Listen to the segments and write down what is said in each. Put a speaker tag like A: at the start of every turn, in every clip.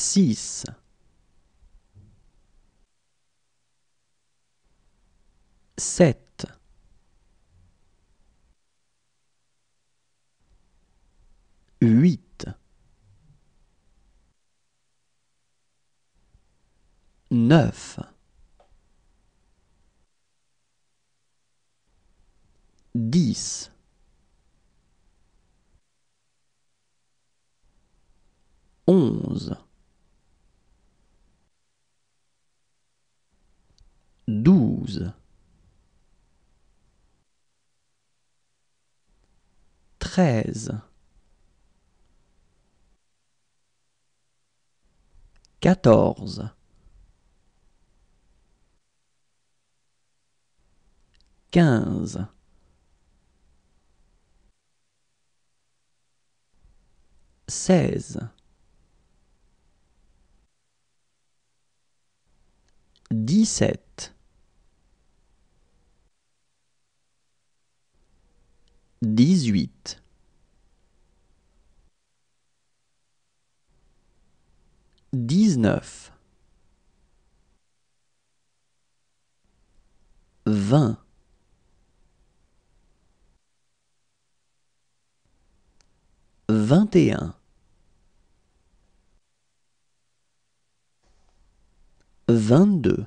A: 6 7 8 9 10 11 12 13 14 15 16 17 18 19 20 21 22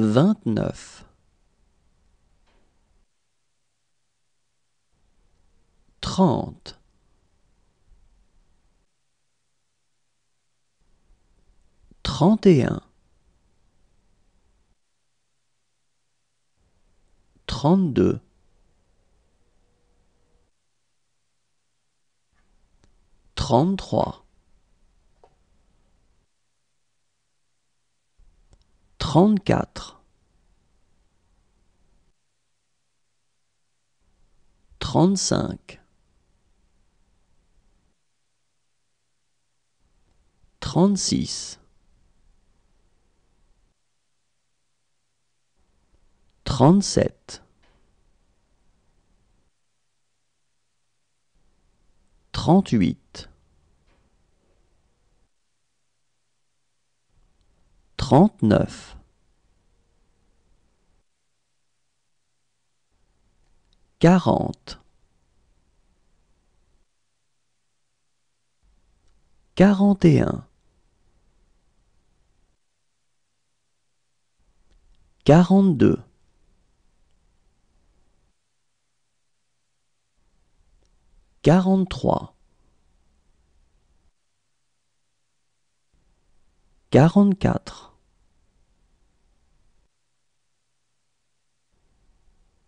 A: 29 30 31 32 33 34 35 36 37 38 39 40 41 42 43 44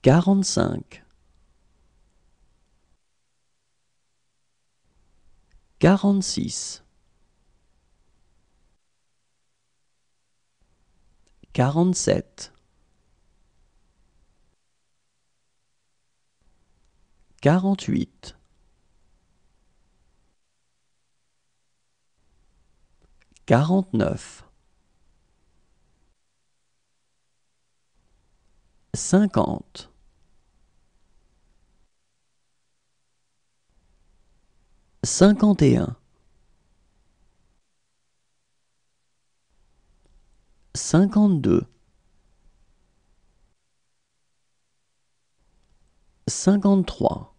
A: 45 46 47 48 49 50 51 52 53 54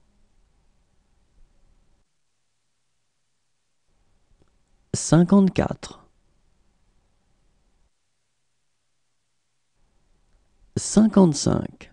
A: 55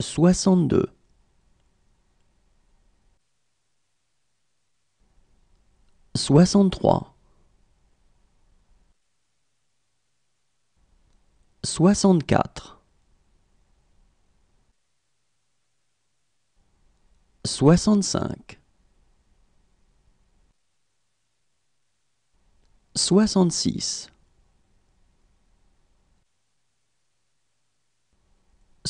A: 62 63 64 65 66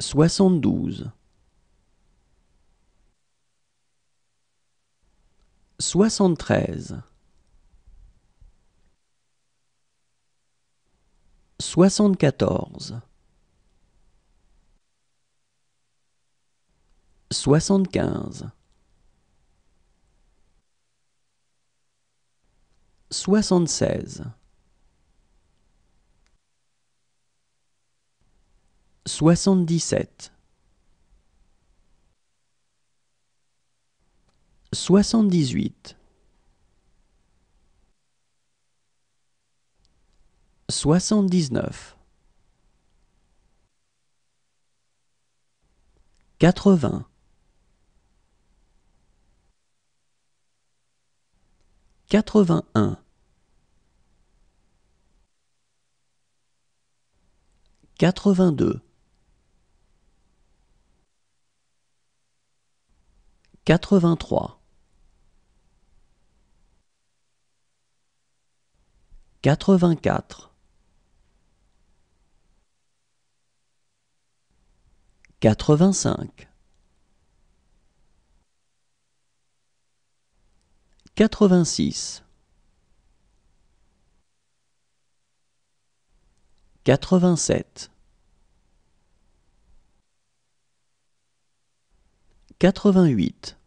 A: 72 73 74 75 76 77 78 79 80 81 82 83 84 85 86 87 88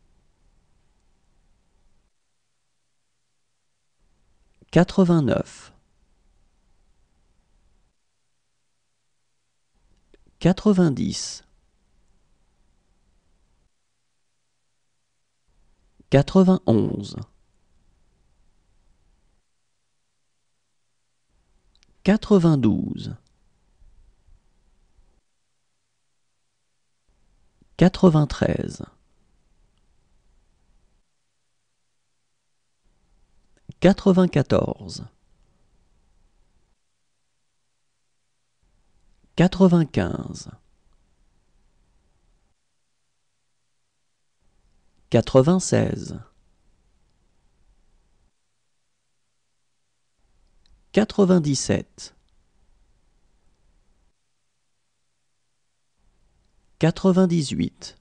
A: 89 90 91 92 93 94 95 96 97 98